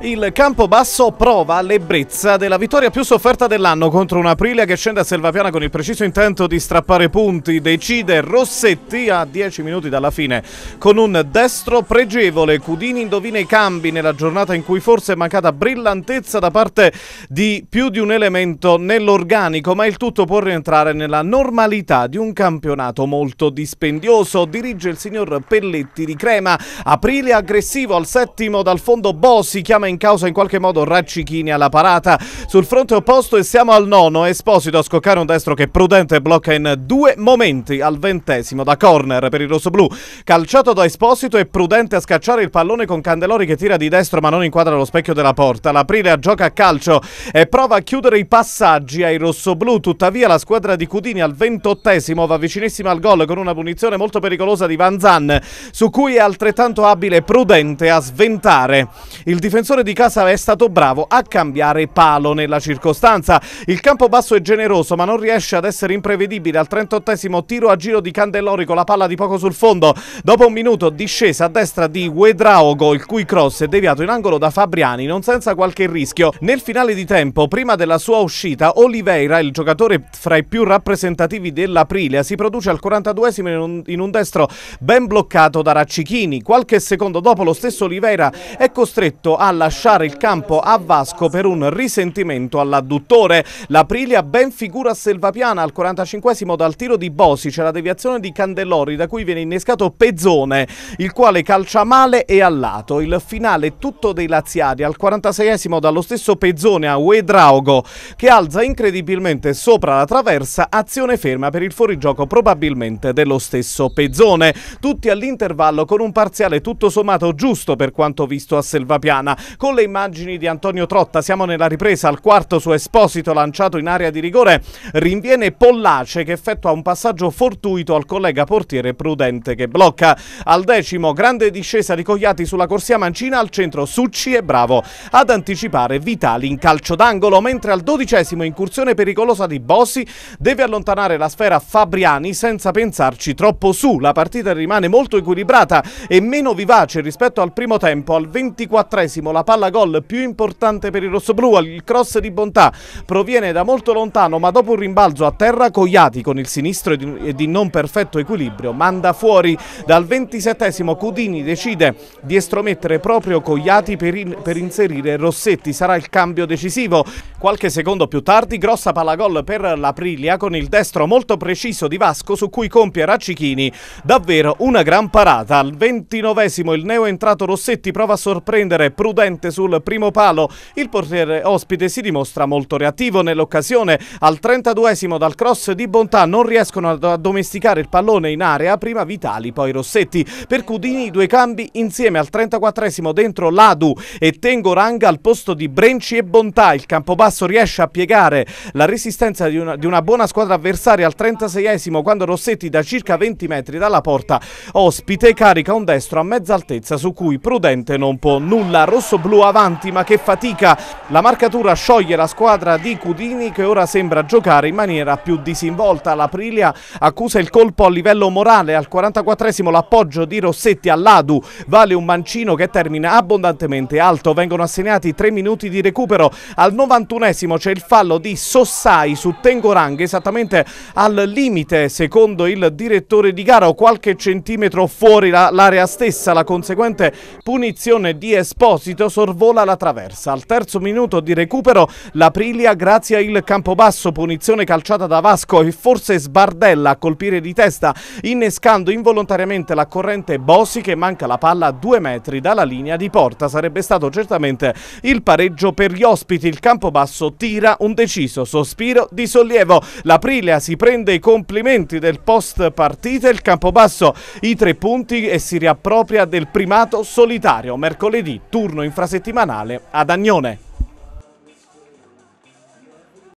Il Campobasso prova l'ebbrezza della vittoria più sofferta dell'anno contro un Aprilia che scende a Selvapiana con il preciso intento di strappare punti. Decide Rossetti a 10 minuti dalla fine con un destro pregevole. Cudini indovina i cambi nella giornata in cui forse è mancata brillantezza da parte di più di un elemento nell'organico, ma il tutto può rientrare nella normalità di un campionato molto dispendioso. Dirige il signor Pelletti di Crema. Aprilia aggressivo al settimo dal fondo Bosi chiama chiama in causa in qualche modo Raccichini alla parata sul fronte opposto e siamo al nono. Esposito a scoccare un destro che Prudente blocca in due momenti al ventesimo da corner per il rosso-blu Calciato da Esposito e Prudente a scacciare il pallone con Candelori che tira di destro ma non inquadra lo specchio della porta. L'aprile a gioca a calcio e prova a chiudere i passaggi ai rosso-blu Tuttavia la squadra di Cudini al ventottesimo va vicinissima al gol con una punizione molto pericolosa di Van Zan su cui è altrettanto abile e Prudente a sventare. Il difensore giocatore di casa è stato bravo a cambiare palo nella circostanza. Il campo basso è generoso ma non riesce ad essere imprevedibile al 38 esimo tiro a giro di Candelori con la palla di poco sul fondo. Dopo un minuto discesa a destra di Wedraogo il cui cross è deviato in angolo da Fabriani non senza qualche rischio. Nel finale di tempo, prima della sua uscita, Oliveira, il giocatore fra i più rappresentativi dell'Aprilia, si produce al 42esimo in in un destro ben bloccato da Raccichini. Qualche secondo dopo lo stesso Oliveira è costretto alla lasciare il campo a Vasco per un risentimento all'adduttore. L'Aprilia ben figura a Selvapiana al 45 dal tiro di Bosi, c'è la deviazione di Candellori da cui viene innescato Pezzone, il quale calcia male e a lato. Il finale tutto dei laziari al 46 dallo stesso Pezzone a Uedraugo che alza incredibilmente sopra la traversa azione ferma per il fuorigioco probabilmente dello stesso Pezzone. Tutti all'intervallo con un parziale tutto sommato giusto per quanto visto a Selvapiana con le immagini di Antonio Trotta. Siamo nella ripresa al quarto su Esposito lanciato in area di rigore. Rinviene Pollace che effettua un passaggio fortuito al collega portiere Prudente che blocca. Al decimo grande discesa di Cogliati sulla corsia mancina al centro Succi e Bravo ad anticipare Vitali in calcio d'angolo mentre al dodicesimo incursione pericolosa di Bossi deve allontanare la sfera Fabriani senza pensarci troppo su. La partita rimane molto equilibrata e meno vivace rispetto al primo tempo. Al ventiquattresimo la palla gol più importante per i rossoblù. Il cross di Bontà proviene da molto lontano, ma dopo un rimbalzo a terra, Cogliati con il sinistro e di non perfetto equilibrio manda fuori. Dal 27 Cudini decide di estromettere proprio Cogliati per, in, per inserire Rossetti. Sarà il cambio decisivo. Qualche secondo più tardi, grossa palla gol per l'Aprilia con il destro molto preciso di Vasco su cui compie Raccichini. Davvero una gran parata. Al 29 il neo entrato Rossetti prova a sorprendere Prudente potente sul primo palo. Il portiere ospite si dimostra molto reattivo nell'occasione. Al 32esimo dal cross di Bontà non riescono ad addomesticare il pallone in area, prima Vitali, poi Rossetti. Per Cudini due cambi insieme al 34esimo dentro Ladu e Tengo Ranga al posto di Brenci e Bontà. Il Campobasso riesce a piegare la resistenza di una, di una buona squadra avversaria al 36esimo quando Rossetti da circa 20 metri dalla porta ospite carica un destro a mezza altezza su cui Prudente non può nulla. Rosso rossoblu avanti ma che fatica, la marcatura scioglie la squadra di Cudini che ora sembra giocare in maniera più disinvolta, l'Aprilia accusa il colpo a livello morale, al 44esimo l'appoggio di Rossetti all'Adu, vale un mancino che termina abbondantemente alto, vengono assegnati 3 minuti di recupero, al 91esimo c'è il fallo di Sossai su Tengorang esattamente al limite secondo il direttore di gara o qualche centimetro fuori l'area stessa, la conseguente punizione di Esposito Lazio sorvola la traversa. Al terzo minuto di recupero l'Aprilia grazie al Campobasso, punizione calciata da Vasco e forse sbardella a colpire di testa, innescando involontariamente la corrente Bossi che manca la palla a due metri dalla linea di porta. Sarebbe stato certamente il pareggio per gli ospiti. Il Campobasso tira un deciso sospiro di sollievo. L'Aprilia si prende i complimenti del post partita, il Campobasso i tre punti e si riappropria del primato solitario. Mercoledì turno in infrasettimanale ad Agnone.